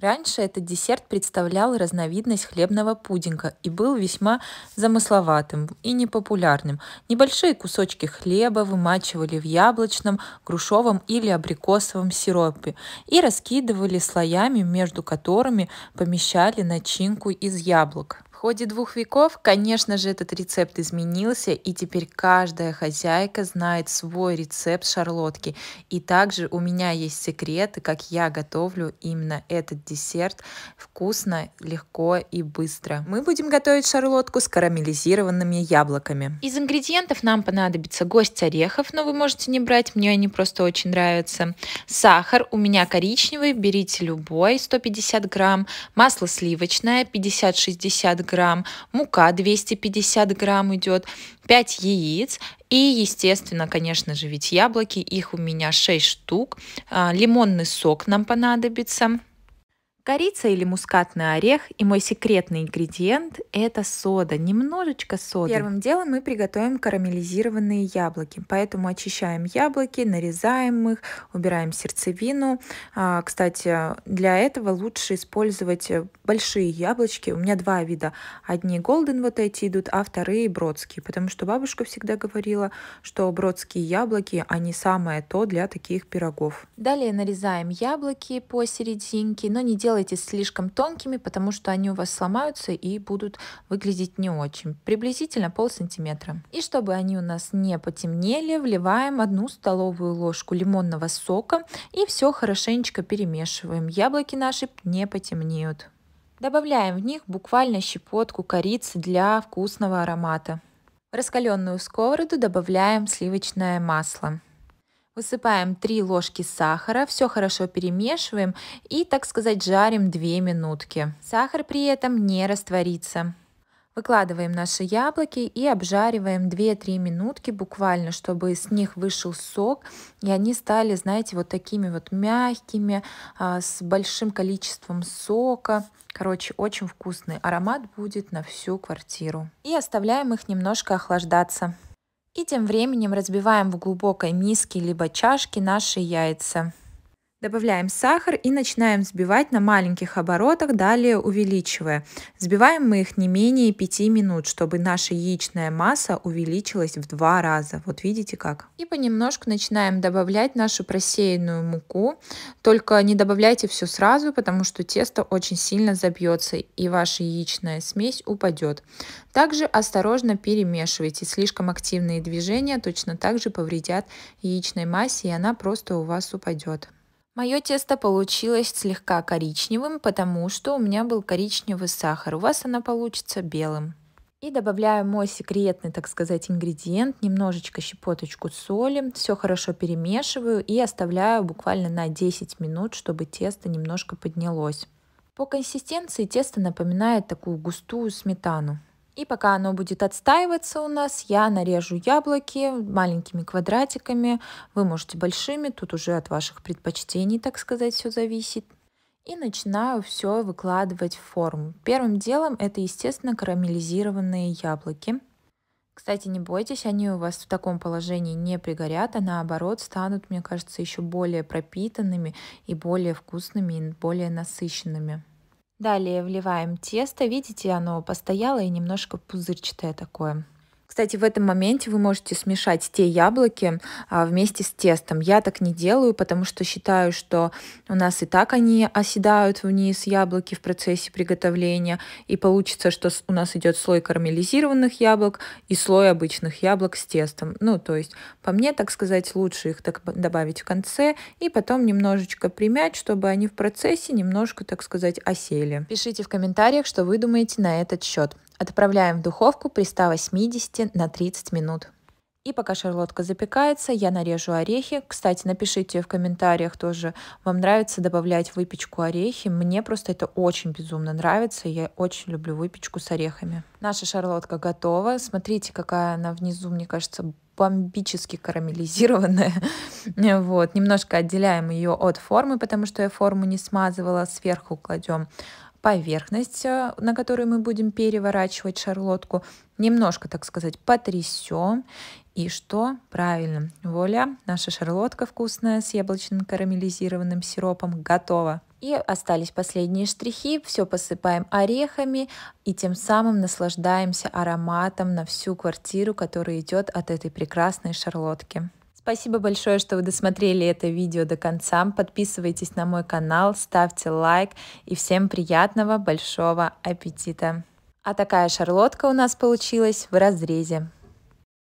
Раньше этот десерт представлял разновидность хлебного пудинга и был весьма замысловатым и непопулярным. Небольшие кусочки хлеба вымачивали в яблочном, грушовом или абрикосовом сиропе и раскидывали слоями, между которыми помещали начинку из яблок. В ходе двух веков, конечно же, этот рецепт изменился, и теперь каждая хозяйка знает свой рецепт шарлотки. И также у меня есть секреты, как я готовлю именно этот десерт вкусно, легко и быстро. Мы будем готовить шарлотку с карамелизированными яблоками. Из ингредиентов нам понадобится гость орехов, но вы можете не брать, мне они просто очень нравятся. Сахар у меня коричневый, берите любой, 150 грамм. Масло сливочное, 50-60 грамм грамм, мука 250 грамм идет, 5 яиц и, естественно, конечно же, ведь яблоки, их у меня 6 штук. А, лимонный сок нам понадобится. Корица или мускатный орех и мой секретный ингредиент – это сода, немножечко соды. Первым делом мы приготовим карамелизированные яблоки, поэтому очищаем яблоки, нарезаем их, убираем сердцевину. А, кстати, для этого лучше использовать большие яблочки. У меня два вида. Одни голден вот эти идут, а вторые бродские, потому что бабушка всегда говорила, что бродские яблоки, они самое то для таких пирогов. Далее нарезаем яблоки посерединке, но не делаем делайте слишком тонкими, потому что они у вас сломаются и будут выглядеть не очень. Приблизительно пол сантиметра. И чтобы они у нас не потемнели, вливаем одну столовую ложку лимонного сока и все хорошенечко перемешиваем. Яблоки наши не потемнеют. Добавляем в них буквально щепотку корицы для вкусного аромата. В раскаленную сковороду добавляем сливочное масло. Высыпаем 3 ложки сахара, все хорошо перемешиваем и, так сказать, жарим 2 минутки. Сахар при этом не растворится. Выкладываем наши яблоки и обжариваем 2-3 минутки буквально, чтобы с них вышел сок, и они стали, знаете, вот такими вот мягкими, а, с большим количеством сока. Короче, очень вкусный аромат будет на всю квартиру. И оставляем их немножко охлаждаться и тем временем разбиваем в глубокой миске либо чашке наши яйца Добавляем сахар и начинаем взбивать на маленьких оборотах, далее увеличивая. Взбиваем мы их не менее 5 минут, чтобы наша яичная масса увеличилась в 2 раза. Вот видите как. И понемножку начинаем добавлять нашу просеянную муку. Только не добавляйте все сразу, потому что тесто очень сильно забьется и ваша яичная смесь упадет. Также осторожно перемешивайте. Слишком активные движения точно так же повредят яичной массе и она просто у вас упадет. Мое тесто получилось слегка коричневым, потому что у меня был коричневый сахар. У вас оно получится белым. И добавляю мой секретный, так сказать, ингредиент, немножечко щепоточку соли, все хорошо перемешиваю и оставляю буквально на 10 минут, чтобы тесто немножко поднялось. По консистенции тесто напоминает такую густую сметану. И пока оно будет отстаиваться у нас, я нарежу яблоки маленькими квадратиками. Вы можете большими, тут уже от ваших предпочтений, так сказать, все зависит. И начинаю все выкладывать в форму. Первым делом это, естественно, карамелизированные яблоки. Кстати, не бойтесь, они у вас в таком положении не пригорят, а наоборот станут, мне кажется, еще более пропитанными и более вкусными, и более насыщенными. Далее вливаем тесто. Видите, оно постояло и немножко пузырчатое такое. Кстати, в этом моменте вы можете смешать те яблоки а, вместе с тестом. Я так не делаю, потому что считаю, что у нас и так они оседают вниз, яблоки в процессе приготовления, и получится, что у нас идет слой карамелизированных яблок и слой обычных яблок с тестом. Ну, то есть, по мне, так сказать, лучше их так добавить в конце и потом немножечко примять, чтобы они в процессе немножко, так сказать, осели. Пишите в комментариях, что вы думаете на этот счет. Отправляем в духовку при 180 на 30 минут. И пока шарлотка запекается, я нарежу орехи. Кстати, напишите в комментариях тоже, вам нравится добавлять выпечку орехи. Мне просто это очень безумно нравится, я очень люблю выпечку с орехами. Наша шарлотка готова. Смотрите, какая она внизу, мне кажется, бомбически карамелизированная. вот. Немножко отделяем ее от формы, потому что я форму не смазывала. Сверху кладем поверхность, э, на которую мы будем переворачивать шарлотку, немножко, так сказать, потрясем. И что? Правильно, Воля, наша шарлотка вкусная с яблочным карамелизированным сиропом готова. И остались последние штрихи, все посыпаем орехами и тем самым наслаждаемся ароматом на всю квартиру, который идет от этой прекрасной шарлотки. Спасибо большое, что вы досмотрели это видео до конца. Подписывайтесь на мой канал, ставьте лайк и всем приятного большого аппетита. А такая шарлотка у нас получилась в разрезе.